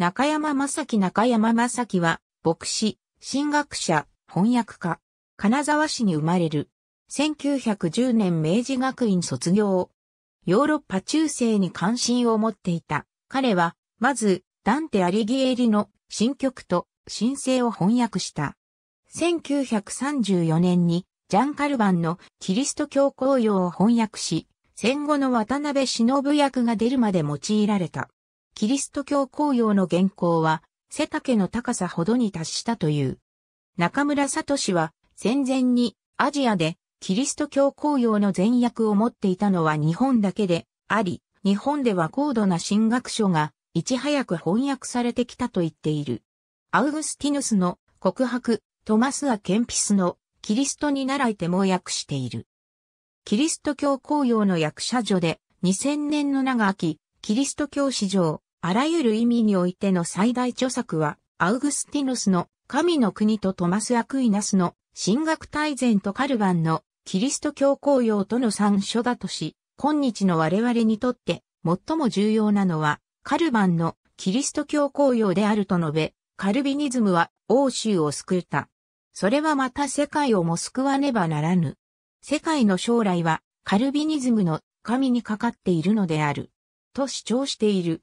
中山正樹中山正樹は、牧師、神学者、翻訳家。金沢市に生まれる。1910年明治学院卒業。ヨーロッパ中世に関心を持っていた。彼は、まず、ダンテ・アリギエリの新曲と新生を翻訳した。1934年に、ジャン・カルバンのキリスト教公用を翻訳し、戦後の渡辺忍役が出るまで用いられた。キリスト教公用の原稿は背丈の高さほどに達したという。中村聡は戦前にアジアでキリスト教公用の全訳を持っていたのは日本だけであり、日本では高度な進学書がいち早く翻訳されてきたと言っている。アウグスティヌスの告白、トマス・ア・ケンピスのキリストに習いても訳している。キリスト教公用の役者所で2000年の長き、キリスト教史上あらゆる意味においての最大著作は、アウグスティヌスの神の国とトマス・アクイナスの神学大全とカルバンのキリスト教公用との参書だとし、今日の我々にとって最も重要なのは、カルバンのキリスト教公用であると述べ、カルビニズムは欧州を救った。それはまた世界をも救わねばならぬ。世界の将来はカルビニズムの神にかかっているのである。と主張している。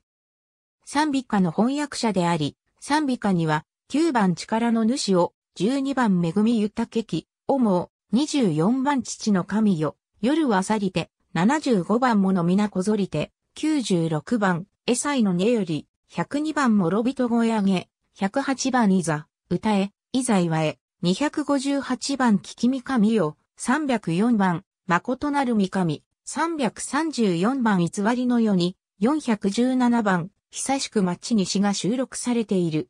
賛美歌の翻訳者であり、賛美歌には9番力の主を、12番恵み豊けき、おもう、24番父の神よ、夜は去りて、75番もの皆こぞりて、96番、エサイの根より、102番もろびと声上げ、108番いざ、歌え、いざいわえ、258番聞きみ神よ、304番、誠なるみ神、334番偽りの世に、417番、久しく町西が収録されている。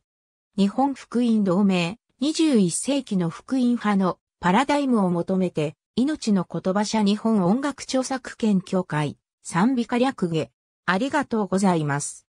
日本福音同盟、21世紀の福音派のパラダイムを求めて、命の言葉者日本音楽著作権協会、賛美歌略下。ありがとうございます。